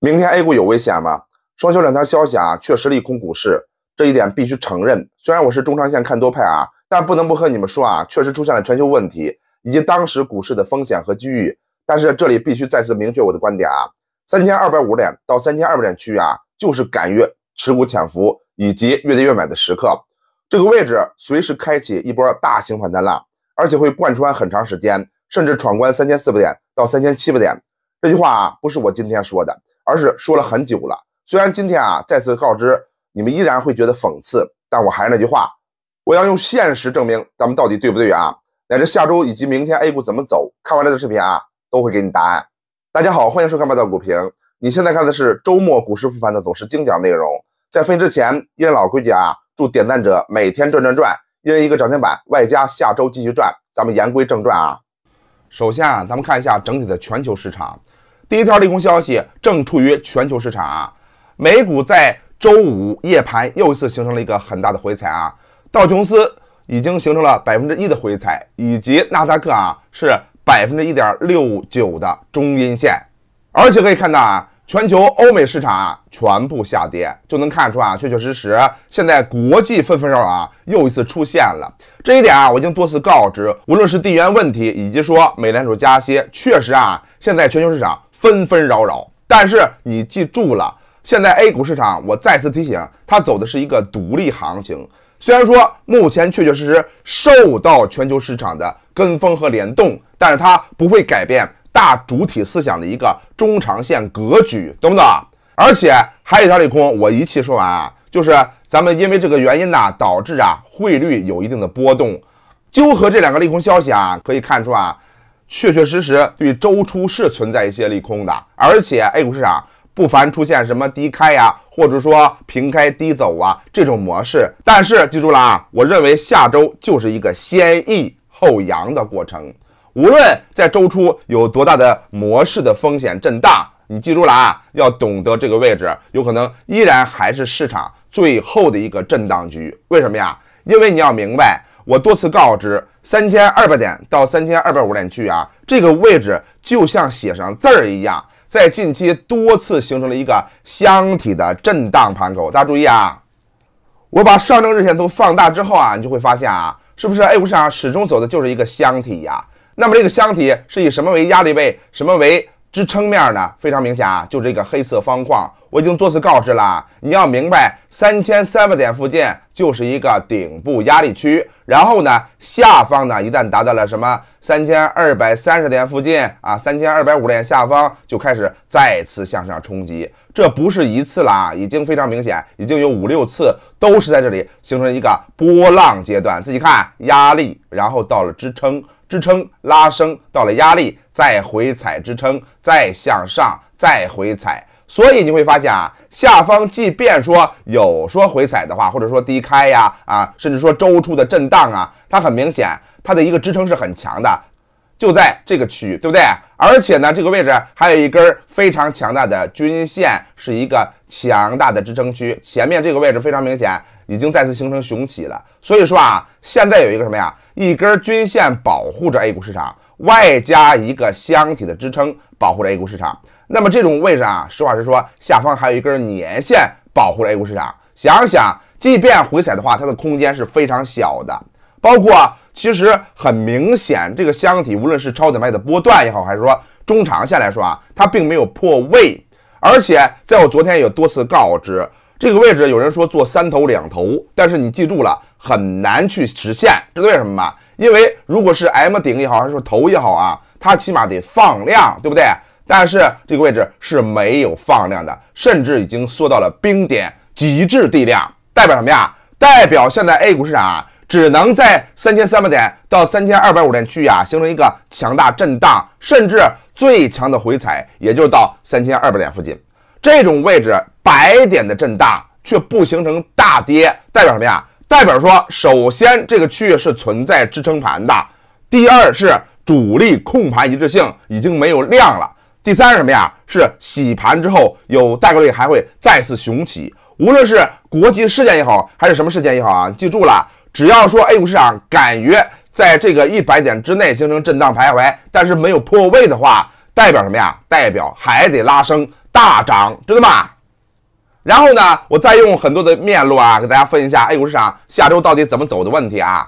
明天 A 股有危险吗？双休两条消息啊，确实利空股市，这一点必须承认。虽然我是中长线看多派啊，但不能不和你们说啊，确实出现了全球问题，以及当时股市的风险和机遇。但是这里必须再次明确我的观点啊，三千二百五十点到三千二百点区域啊，就是敢于持股潜伏以及越跌越买的时刻。这个位置随时开启一波大型反弹了，而且会贯穿很长时间，甚至闯关三千四百点到三千七百点。这句话啊，不是我今天说的。而是说了很久了，虽然今天啊再次告知你们依然会觉得讽刺，但我还是那句话，我要用现实证明咱们到底对不对？啊，乃至下周以及明天 A 股怎么走，看完这个视频啊都会给你答案。大家好，欢迎收看报道股评，你现在看的是周末股市复盘的走势精讲内容。在分之前，依然老规矩啊，祝点赞者每天转转转，一人一个涨停板，外加下周继续赚。咱们言归正传啊，首先啊，咱们看一下整体的全球市场。第一条利空消息正处于全球市场啊，美股在周五夜盘又一次形成了一个很大的回踩啊，道琼斯已经形成了百分之一的回踩，以及纳斯达克啊是百分之一点六九的中阴线，而且可以看到啊，全球欧美市场啊全部下跌，就能看出啊，确确实实现在国际纷纷扰扰啊又一次出现了这一点啊，我已经多次告知，无论是地缘问题以及说美联储加息，确实啊，现在全球市场。纷纷扰扰，但是你记住了，现在 A 股市场，我再次提醒，它走的是一个独立行情。虽然说目前确确实实受到全球市场的跟风和联动，但是它不会改变大主体思想的一个中长线格局，懂不懂？而且还有一条利空，我一气说完啊，就是咱们因为这个原因呢，导致啊汇率有一定的波动。就和这两个利空消息啊，可以看出啊。确确实实对周初是存在一些利空的，而且 A 股市场不凡出现什么低开呀，或者说平开低走啊这种模式。但是记住了啊，我认为下周就是一个先抑后扬的过程。无论在周初有多大的模式的风险震荡，你记住了啊，要懂得这个位置有可能依然还是市场最后的一个震荡局。为什么呀？因为你要明白，我多次告知。三千二百点到三千二百五点域啊，这个位置就像写上字儿一样，在近期多次形成了一个箱体的震荡盘口。大家注意啊，我把上证日线图放大之后啊，你就会发现啊，是不是 A 股市场始终走的就是一个箱体呀？那么这个箱体是以什么为压力位？什么为？支撑面呢非常明显啊，就这个黑色方框。我已经多次告知了，你要明白，三千三百点附近就是一个顶部压力区。然后呢，下方呢一旦达到了什么三千二百三十点附近啊，三千二百五十点下方就开始再次向上冲击。这不是一次了，已经非常明显，已经有五六次都是在这里形成一个波浪阶段。自己看压力，然后到了支撑。支撑拉升到了压力，再回踩支撑，再向上，再回踩。所以你会发现啊，下方即便说有说回踩的话，或者说低开呀啊，甚至说周初的震荡啊，它很明显，它的一个支撑是很强的，就在这个区域，对不对？而且呢，这个位置还有一根非常强大的均线，是一个强大的支撑区。前面这个位置非常明显。已经再次形成雄起了，所以说啊，现在有一个什么呀？一根均线保护着 A 股市场，外加一个箱体的支撑保护着 A 股市场。那么这种位置啊，实话实说，下方还有一根年线保护着 A 股市场。想想，即便回踩的话，它的空间是非常小的。包括其实很明显，这个箱体无论是超短卖的波段也好，还是说中长线来说啊，它并没有破位。而且在我昨天也多次告知。这个位置有人说做三头两头，但是你记住了，很难去实现，知道为什么吗？因为如果是 M 顶也好，还是说头也好啊，它起码得放量，对不对？但是这个位置是没有放量的，甚至已经缩到了冰点，极致地量，代表什么呀？代表现在 A 股市场啊，只能在三千三百点到三千二百五点区域啊，形成一个强大震荡，甚至最强的回踩也就到三千二百点附近，这种位置。百点的震荡却不形成大跌，代表什么呀？代表说，首先这个区域是存在支撑盘的；第二是主力控盘一致性已经没有量了；第三是什么呀？是洗盘之后有大概率还会再次雄起。无论是国际事件也好，还是什么事件也好啊，记住了，只要说 A 股市场敢于在这个一百点之内形成震荡徘徊，但是没有破位的话，代表什么呀？代表还得拉升大涨，知道吗？然后呢，我再用很多的面路啊，给大家分析一下 A 股市场下周到底怎么走的问题啊。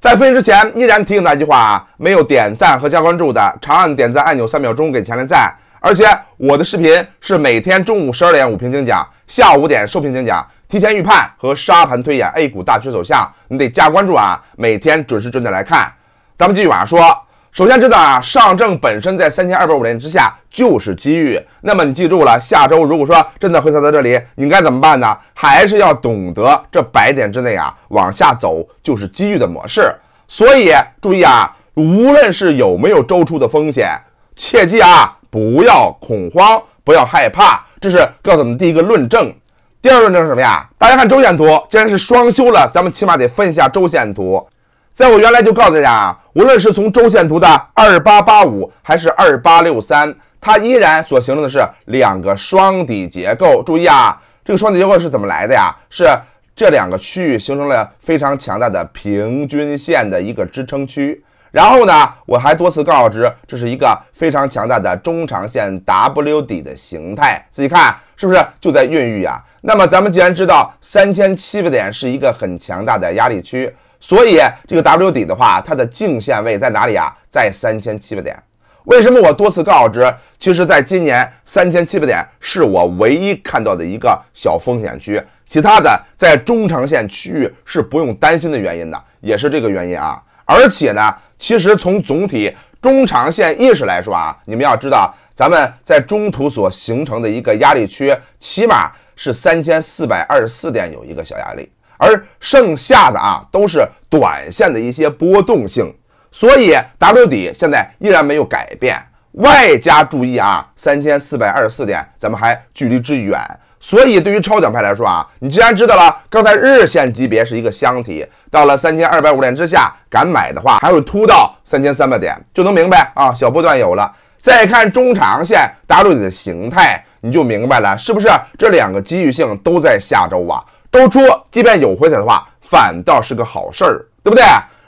在分析之前，依然提醒大家一句话啊：没有点赞和加关注的，长按点赞按钮三秒钟给钱来赞。而且我的视频是每天中午十二点五评精讲，下午五点收评精讲，提前预判和沙盘推演 A 股大趋走向，你得加关注啊，每天准时准点来看。咱们继续往下说。首先知道啊，上证本身在三千二百五十点之下就是机遇。那么你记住了，下周如果说真的回踩到这里，你该怎么办呢？还是要懂得这百点之内啊，往下走就是机遇的模式。所以注意啊，无论是有没有周初的风险，切记啊，不要恐慌，不要害怕。这是告诉我们第一个论证。第二论证是什么呀？大家看周线图，既然是双休了，咱们起码得分一下周线图。在我原来就告诉大家啊，无论是从周线图的二八八五还是二八六三，它依然所形成的是两个双底结构。注意啊，这个双底结构是怎么来的呀？是这两个区域形成了非常强大的平均线的一个支撑区。然后呢，我还多次告知这是一个非常强大的中长线 W 底的形态。自己看是不是就在孕育啊？那么咱们既然知道三千七百点是一个很强大的压力区。所以这个 W 底的话，它的颈线位在哪里啊？在三千七百点。为什么我多次告知，其实在今年三千七百点是我唯一看到的一个小风险区，其他的在中长线区域是不用担心的原因呢？也是这个原因啊。而且呢，其实从总体中长线意识来说啊，你们要知道，咱们在中途所形成的一个压力区，起码是三千四百二十四点有一个小压力。而剩下的啊都是短线的一些波动性，所以 W 底现在依然没有改变。外加注意啊，三千四百二十四点，咱们还距离之远。所以对于超短派来说啊，你既然知道了，刚才日线级别是一个箱体，到了三千二百五点之下敢买的话，还会突到三千三百点，就能明白啊。小波段有了，再看中长线 W 底的形态，你就明白了，是不是？这两个机遇性都在下周啊。都说，即便有回踩的话，反倒是个好事儿，对不对？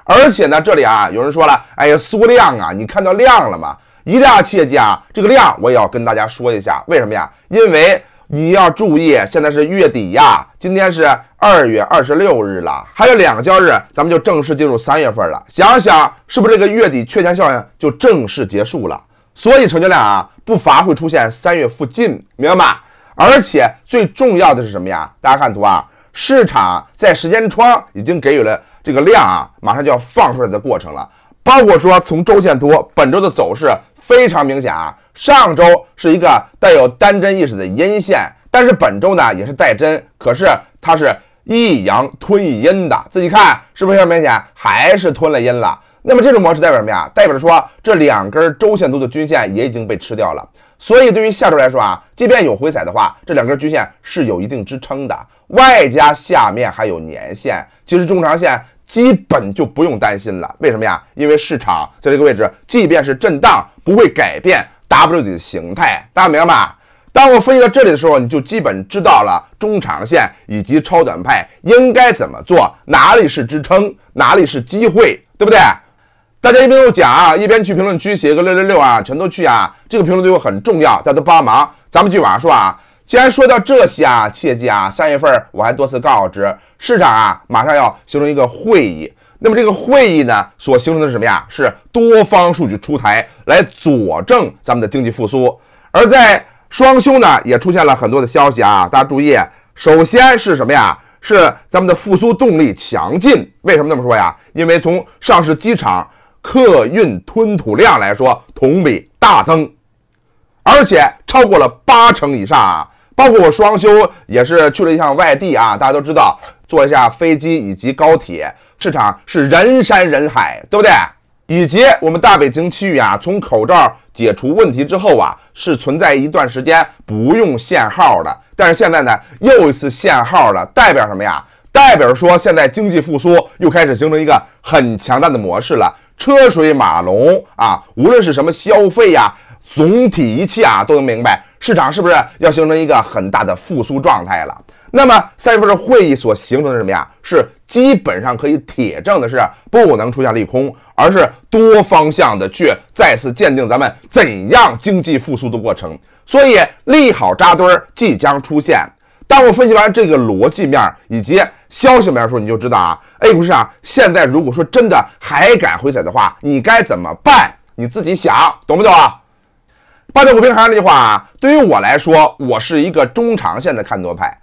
而且呢，这里啊，有人说了，哎呀，缩量啊，你看到量了吗？一定要切记啊，这个量我也要跟大家说一下，为什么呀？因为你要注意，现在是月底呀，今天是二月二十六日了，还有两个交易日，咱们就正式进入三月份了。想想是不是这个月底缺钱效应就正式结束了？所以成交量啊，不乏会出现三月附近，明白吗？而且最重要的是什么呀？大家看图啊。市场在时间窗已经给予了这个量啊，马上就要放出来的过程了。包括说从周线图本周的走势非常明显啊，上周是一个带有单针意识的阴线，但是本周呢也是带针，可是它是一阳吞一阴的，自己看是不是非常明显？还是吞了阴了？那么这种模式代表什么呀？代表着说这两根周线图的均线也已经被吃掉了。所以对于下周来说啊，即便有回踩的话，这两根均线是有一定支撑的。外加下面还有年线，其实中长线基本就不用担心了。为什么呀？因为市场在这个位置，即便是震荡，不会改变 W 底的形态。大家明白吗？当我分析到这里的时候，你就基本知道了中长线以及超短派应该怎么做，哪里是支撑，哪里是机会，对不对？大家一边又讲啊，一边去评论区写一个六六六啊，全都去啊！这个评论对我很重要，大家帮忙，咱们继续往下说啊。既然说到这些啊，切记啊，三月份我还多次告知市场啊，马上要形成一个会议。那么这个会议呢，所形成的是什么呀？是多方数据出台来佐证咱们的经济复苏。而在双休呢，也出现了很多的消息啊，大家注意，首先是什么呀？是咱们的复苏动力强劲。为什么这么说呀？因为从上市机场客运吞吐量来说，同比大增，而且超过了八成以上啊。包括我双休也是去了一趟外地啊，大家都知道，坐一下飞机以及高铁市场是人山人海，对不对？以及我们大北京区域啊，从口罩解除问题之后啊，是存在一段时间不用限号的，但是现在呢，又一次限号了，代表什么呀？代表说现在经济复苏又开始形成一个很强大的模式了，车水马龙啊，无论是什么消费呀，总体一切啊都能明白。市场是不是要形成一个很大的复苏状态了？那么三月份的会议所形成的什么呀？是基本上可以铁证的是不能出现利空，而是多方向的去再次鉴定咱们怎样经济复苏的过程。所以利好扎堆儿即将出现。当我分析完这个逻辑面以及消息面的时候，你就知道啊，A 股市场现在如果说真的还敢回踩的话，你该怎么办？你自己想，懂不懂啊？八九不平衡那句话啊，对于我来说，我是一个中长线的看多派。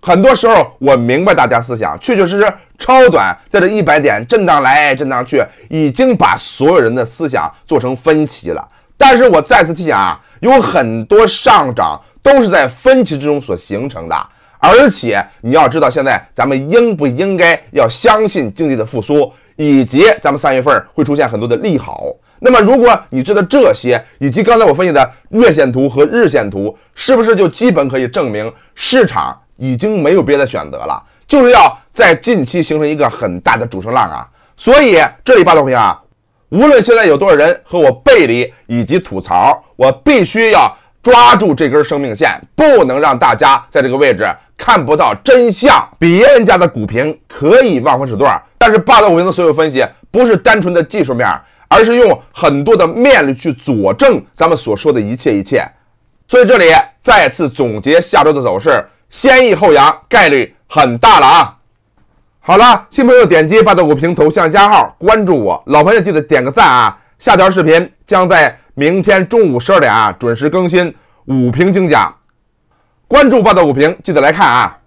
很多时候，我明白大家思想，确确实实超短在这一百点震荡来震荡去，已经把所有人的思想做成分歧了。但是我再次提醒啊，有很多上涨都是在分歧之中所形成的。而且你要知道，现在咱们应不应该要相信经济的复苏，以及咱们三月份会出现很多的利好。那么，如果你知道这些，以及刚才我分析的月线图和日线图，是不是就基本可以证明市场已经没有别的选择了，就是要在近期形成一个很大的主升浪啊？所以，这里霸道虎平啊，无论现在有多少人和我背离以及吐槽，我必须要抓住这根生命线，不能让大家在这个位置看不到真相。别人家的股评可以望风使舵，但是霸道股评的所有分析不是单纯的技术面。而是用很多的面率去佐证咱们所说的一切一切，所以这里再次总结下周的走势，先抑后扬概率很大了啊！好了，新朋友点击“霸道股评”头像加号关注我，老朋友记得点个赞啊！下条视频将在明天中午十二点啊准时更新五评精讲，关注“霸道股评”记得来看啊！